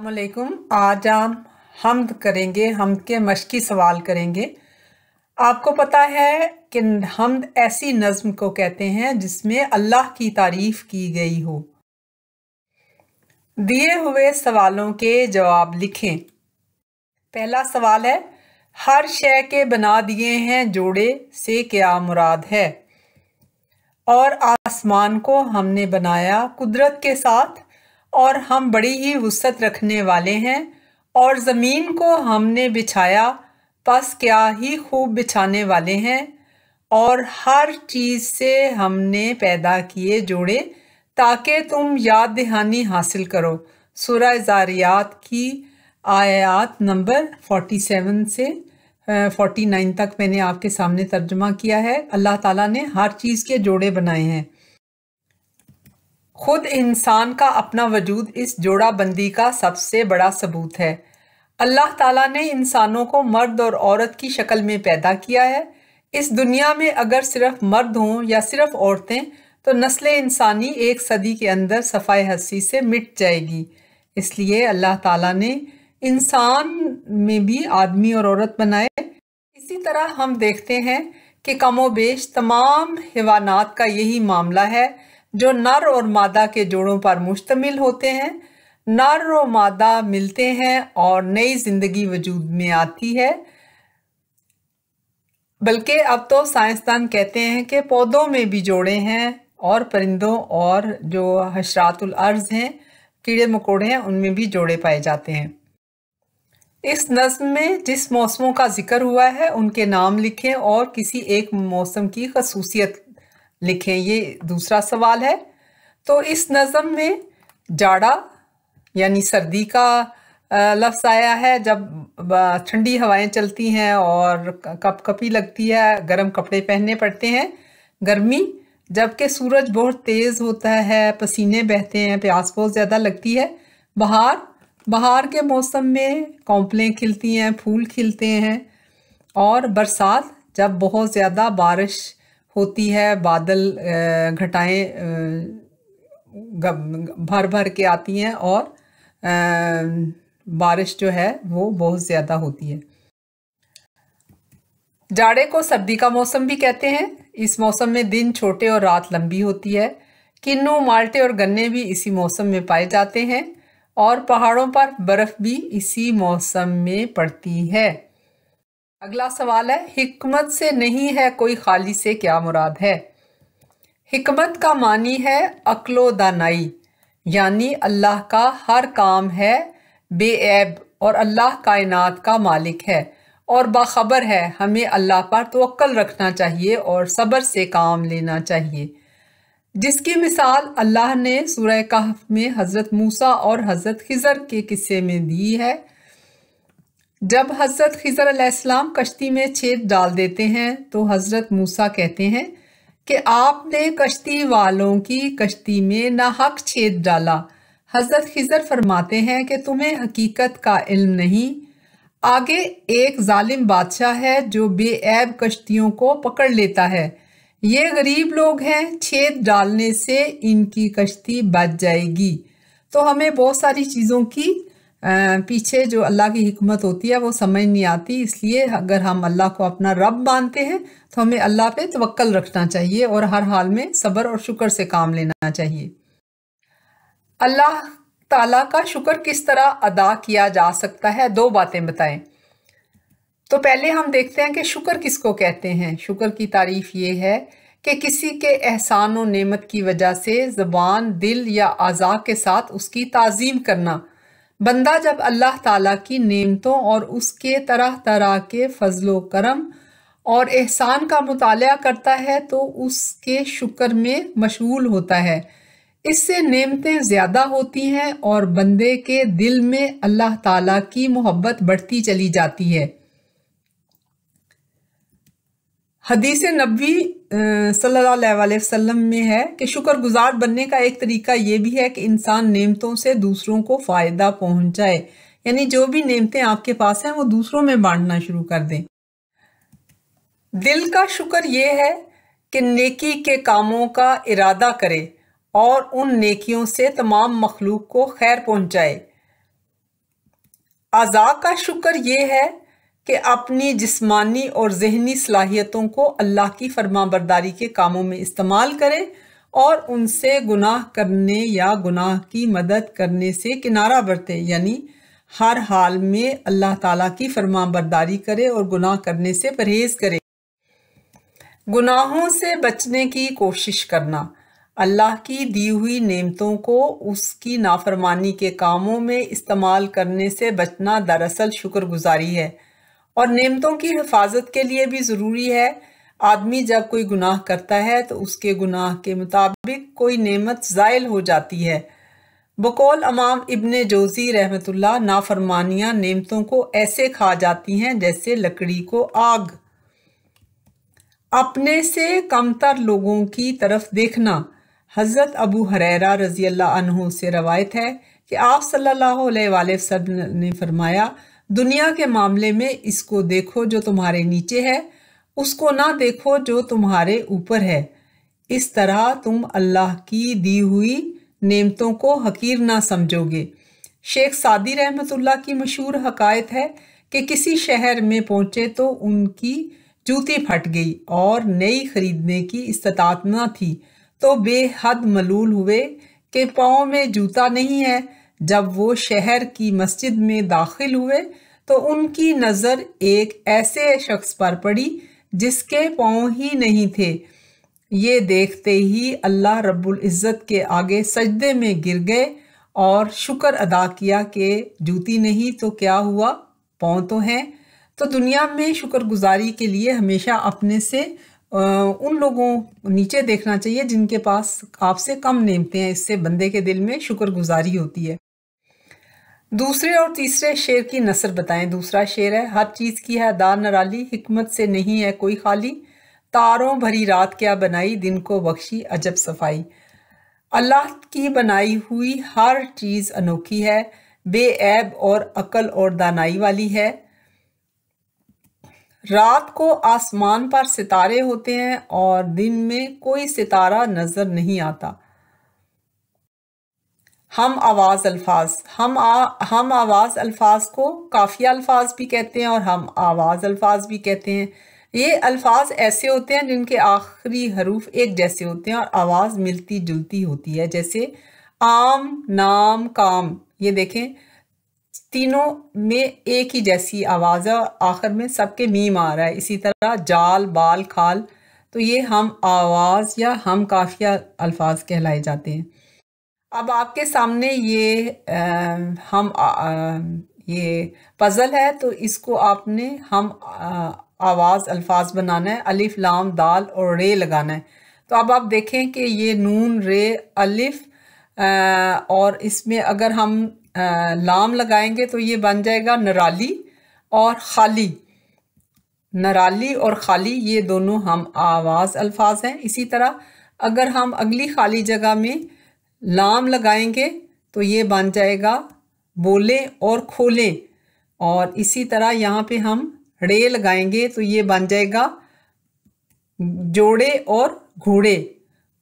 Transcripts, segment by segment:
अल्लाम आज हम हमद करेंगे हमद के मशकी सवाल करेंगे आपको पता है कि हमद ऐसी नज़म को कहते हैं जिसमें अल्लाह की तारीफ़ की गई हो दिए हुए सवालों के जवाब लिखें पहला सवाल है हर शय के बना दिए हैं जोड़े से क्या मुराद है और आसमान को हमने बनाया कुदरत के साथ और हम बड़ी ही वसत रखने वाले हैं और ज़मीन को हमने बिछाया बस क्या ही खूब बिछाने वाले हैं और हर चीज़ से हमने पैदा किए जोड़े ताकि तुम याद दहानी हासिल करो सुरह ज़ारियात की आयात नंबर 47 से 49 नाइन तक मैंने आपके सामने तर्जमा किया है अल्लाह ताला ने हर चीज़ के जोड़े बनाए हैं खुद इंसान का अपना वजूद इस जोड़ाबंदी का सबसे बड़ा सबूत है अल्लाह ताला ने इंसानों को मर्द और औरत की शक्ल में पैदा किया है इस दुनिया में अगर सिर्फ मर्द हों या सिर्फ औरतें तो नस्ल इंसानी एक सदी के अंदर सफ़ाई हस्सी से मिट जाएगी इसलिए अल्लाह ताला ने इंसान में भी आदमी और औरत बनाए इसी तरह हम देखते हैं कि कमोबेश तमाम हिवानात का यही मामला है जो नर और मादा के जोड़ों पर मुश्तमिल होते हैं नर और मादा मिलते हैं और नई ज़िंदगी वजूद में आती है बल्कि अब तो साइंसदान कहते हैं कि पौधों में भी जोड़े हैं और परिंदों और जो हशरातुल अर्ज हैं कीड़े मकोड़े हैं उनमें भी जोड़े पाए जाते हैं इस नज्म में जिस मौसमों का जिक्र हुआ है उनके नाम लिखें और किसी एक मौसम की खसूसियत लिखें ये दूसरा सवाल है तो इस नज़म में जाड़ा यानी सर्दी का लफ्ज़ आया है जब ठंडी हवाएं चलती हैं और कप कपी लगती है गर्म कपड़े पहनने पड़ते हैं गर्मी जबकि सूरज बहुत तेज़ होता है पसीने बहते हैं प्यास बहुत ज़्यादा लगती है बहार बहार के मौसम में कौंपलें खिलती हैं फूल खिलते हैं और बरसात जब बहुत ज़्यादा बारिश होती है बादल घटाएं भर भर के आती हैं और बारिश जो है वो बहुत ज़्यादा होती है जाड़े को सर्दी का मौसम भी कहते हैं इस मौसम में दिन छोटे और रात लंबी होती है किन्नू माल्टे और गन्ने भी इसी मौसम में पाए जाते हैं और पहाड़ों पर बर्फ़ भी इसी मौसम में पड़ती है अगला सवाल है हिकमत से नहीं है कोई खाली से क्या मुराद है हिकमत का मानी है अक्लो दानाई यानी अल्लाह का हर काम है बेऐब और अल्लाह कायनात का मालिक है और बाखबर है हमें अल्लाह पर तोल रखना चाहिए और सब्र से काम लेना चाहिए जिसकी मिसाल अल्लाह ने सूरह कहफ में हज़रत मूसा और हज़रत खज़र के किस्से में दी है जब हज़रत खिजर अलैहिस्सलाम कश्ती में छेद डाल देते हैं तो हज़रत मूसा कहते हैं कि आपने कश्ती वालों की कश्ती में नाहक छेद डाला हज़रत खिजर फरमाते हैं कि तुम्हें हकीकत का इल्म नहीं आगे एक ालिम बादशाह है जो बेऐब कश्तियों को पकड़ लेता है ये गरीब लोग हैं छेद डालने से इनकी कश्ती बच जाएगी तो हमें बहुत सारी चीज़ों की पीछे जो अल्लाह की हमत होती है वो समझ नहीं आती इसलिए अगर हम अल्लाह को अपना रब मानते हैं तो हमें अल्लाह पे तवक्ल रखना चाहिए और हर हाल में सब्र और शुक्र से काम लेना चाहिए अल्लाह ताला का शुक्र किस तरह अदा किया जा सकता है दो बातें बताएं तो पहले हम देखते हैं कि शुक्र किसको कहते हैं शुक्र की तारीफ ये है कि किसी के एहसान व नमत की वजह से ज़बान दिल या आज़ा के साथ उसकी तज़ीम करना बंदा जब अल्लाह ताला की नेमतों और उसके तरह तरह के फजलो करम और एहसान का मुताल करता है तो उसके शुक्र में मशगूल होता है इससे नेमतें ज़्यादा होती हैं और बंदे के दिल में अल्लाह ताला की मोहब्बत बढ़ती चली जाती है हदीस नबी सल्लाम में है कि शुक्रगुजार बनने का एक तरीका ये भी है कि इंसान नेमतों से दूसरों को फ़ायदा पहुंचाए यानी जो भी नेमतें आपके पास हैं वो दूसरों में बांटना शुरू कर दें दिल का शुक्र ये है कि नेकी के कामों का इरादा करे और उन नेकियों से तमाम मखलूक को खैर पहुंचाए आज़ा का शुक्र ये है कि अपनी जिस्मानी और जहनी सलाहियतों को अल्लाह की फरमाबरदारी के कामों में इस्तेमाल करें और उनसे गुनाह करने या गुनाह की मदद करने से किनारा बरतें यानी हर हाल में अल्लाह ताला की फरमाबरदारी करे और गुनाह करने से परहेज़ करे गुनाहों से बचने की कोशिश करना अल्लाह की दी हुई नेमतों को उसकी नाफरमानी के कामों में इस्तेमाल करने से बचना दरअसल शुक्रगुजारी है और नेमतों की हिफाजत के लिए भी ज़रूरी है आदमी जब कोई गुनाह करता है तो उसके गुनाह के मुताबिक कोई नेमत ज़ायल हो जाती है बकौल अमाम इबन जोजी रहमतुल्ला नाफरमानियाँ नेमतों को ऐसे खा जाती हैं जैसे लकड़ी को आग अपने से कमतर लोगों की तरफ देखना हज़रत अबू हरेरा रज़ी अल्लाह से रवायत है कि आप सल्लल्लाहु अलैहि वसल्लम ने फरमाया दुनिया के मामले में इसको देखो जो तुम्हारे नीचे है उसको ना देखो जो तुम्हारे ऊपर है इस तरह तुम अल्लाह की दी हुई नेमतों को हकीर ना समझोगे शेख सादी रहमतुल्ला की मशहूर हकायत है कि किसी शहर में पहुँचे तो उनकी जूती फट गई और नई खरीदने की इस्तात ना थी तो बेहद मलूल हुए कि पाँव में जूता नहीं है जब वो शहर की मस्जिद में दाखिल हुए तो उनकी नज़र एक ऐसे शख्स पर पड़ी जिसके पाँव ही नहीं थे ये देखते ही अल्लाह रब्बुल इज़्ज़त के आगे सजदे में गिर गए और शुक्र अदा किया कि जूती नहीं तो क्या हुआ पाँव तो हैं तो दुनिया में शुक्रगुजारी के लिए हमेशा अपने से उन लोगों नीचे देखना चाहिए जिनके पास आपसे कम नेमते हैं इससे बंदे के दिल में शुक्रगुजारी होती है दूसरे और तीसरे शेर की नसर बताएं दूसरा शेर है हर चीज़ की है दार नराली हिकमत से नहीं है कोई खाली तारों भरी रात क्या बनाई दिन को बख्शी अजब सफाई अल्लाह की बनाई हुई हर चीज़ अनोखी है बेऐब और अकल और दानाई वाली है रात को आसमान पर सितारे होते हैं और दिन में कोई सितारा नज़र नहीं आता हम आवाज़ अल्फाज हम आ, हम आवाज़ अल्फाज को काफिया अल्फाज भी कहते हैं और हम आवाज़ अल्फाज भी कहते हैं ये अल्फाज ऐसे होते हैं जिनके आखिरी हरूफ एक जैसे होते हैं और आवाज़ मिलती जुलती होती है जैसे आम नाम काम ये देखें तीनों में एक ही जैसी आवाज़ है और आखिर में सबके मीम आ रहा है इसी तरह जाल बाल खाल तो ये हम आवाज़ या हम काफिया अल्फाज कहलाए जाते हैं अब आपके सामने ये आ, हम आ, आ, ये पज़ल है तो इसको आपने हम आवाज़ अल्फाज बनाना है अलिफ लाम दाल और रे लगाना है तो अब आप देखें कि ये नून रे अलिफ आ, और इसमें अगर हम आ, लाम लगाएंगे तो ये बन जाएगा नराली और खाली नराली और खाली ये दोनों हम आवाज़ अल्फाज हैं इसी तरह अगर हम अगली खाली जगह में लाम लगाएंगे तो ये बन जाएगा बोले और खोले और इसी तरह यहाँ पे हम रे लगाएंगे तो ये बन जाएगा जोड़े और घोड़े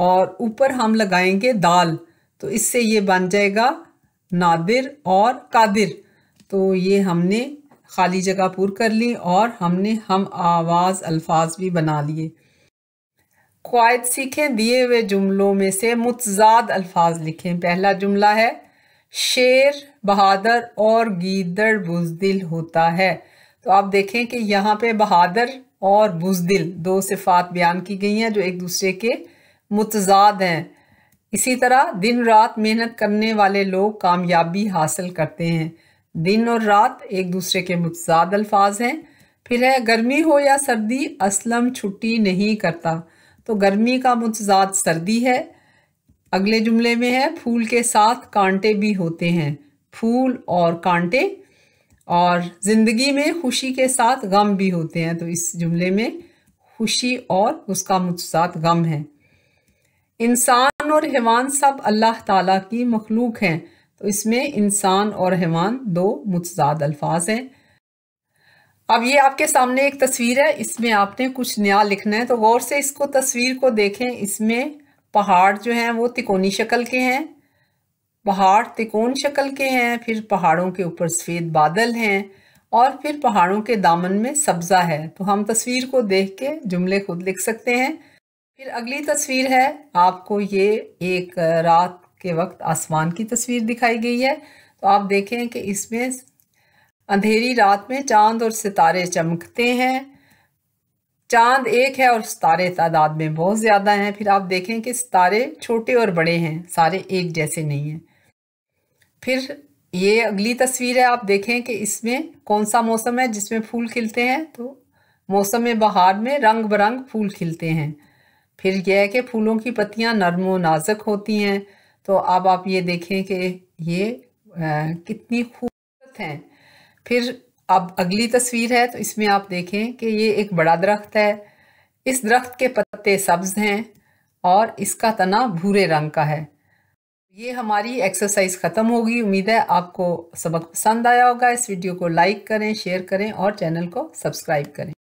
और ऊपर हम लगाएंगे दाल तो इससे ये बन जाएगा नादिर और कादिर तो ये हमने खाली जगह पूर कर ली और हमने हम आवाज़ अल्फाज भी बना लिए कवायद सीखें दिए हुए जुमलों में से मुतजाद अल्फाज लिखें पहला जुमला है शेर बहादुर और गीदड़ बुजदिल होता है तो आप देखें कि यहाँ पे बहादुर और बुजदिल दो सिफात बयान की गई हैं जो एक दूसरे के मुतजाद हैं इसी तरह दिन रात मेहनत करने वाले लोग कामयाबी हासिल करते हैं दिन और रात एक दूसरे के मुतजाद अल्फाज हैं फिर है गर्मी हो या सर्दी असलम छुट्टी नहीं करता तो गर्मी का मुतजाद सर्दी है अगले जुमले में है फूल के साथ कांटे भी होते हैं फूल और कांटे और ज़िंदगी में खुशी के साथ गम भी होते हैं तो इस जुमले में खुशी और उसका मुतजाद गम है इंसान और हैवान सब अल्लाह ताला की मखलूक हैं तो इसमें इंसान और हैवान दो मुतजाद अल्फाज हैं अब ये आपके सामने एक तस्वीर है इसमें आपने कुछ नया लिखना है तो गौर से इसको तस्वीर को देखें इसमें पहाड़ जो हैं वो तिकोनी शक्ल के हैं पहाड़ तिकोन शक्ल के हैं फिर पहाड़ों के ऊपर सफ़ेद बादल हैं और फिर पहाड़ों के दामन में सब्ज़ा है तो हम तस्वीर को देख के जुमले खुद लिख सकते हैं फिर अगली तस्वीर है आपको ये एक रात के वक्त आसमान की तस्वीर दिखाई गई है तो आप देखें कि इसमें अंधेरी रात में चांद और सितारे चमकते हैं चांद एक है और सितारे तादाद में बहुत ज़्यादा हैं फिर आप देखें कि सितारे छोटे और बड़े हैं सारे एक जैसे नहीं हैं फिर ये अगली तस्वीर है आप देखें कि इसमें कौन सा मौसम है जिसमें फूल खिलते हैं तो मौसम में बहार में रंग बरंग फूल खिलते हैं फिर यह है कि फूलों की पत्तियां नरम व नाजुक होती हैं तो अब आप ये देखें कि ये आ, कितनी खूबसूरत हैं फिर अब अगली तस्वीर है तो इसमें आप देखें कि ये एक बड़ा दरख्त है इस दरख्त के पत्ते सब्ज़ हैं और इसका तना भूरे रंग का है ये हमारी एक्सरसाइज ख़त्म होगी उम्मीद है आपको सबक पसंद आया होगा इस वीडियो को लाइक करें शेयर करें और चैनल को सब्सक्राइब करें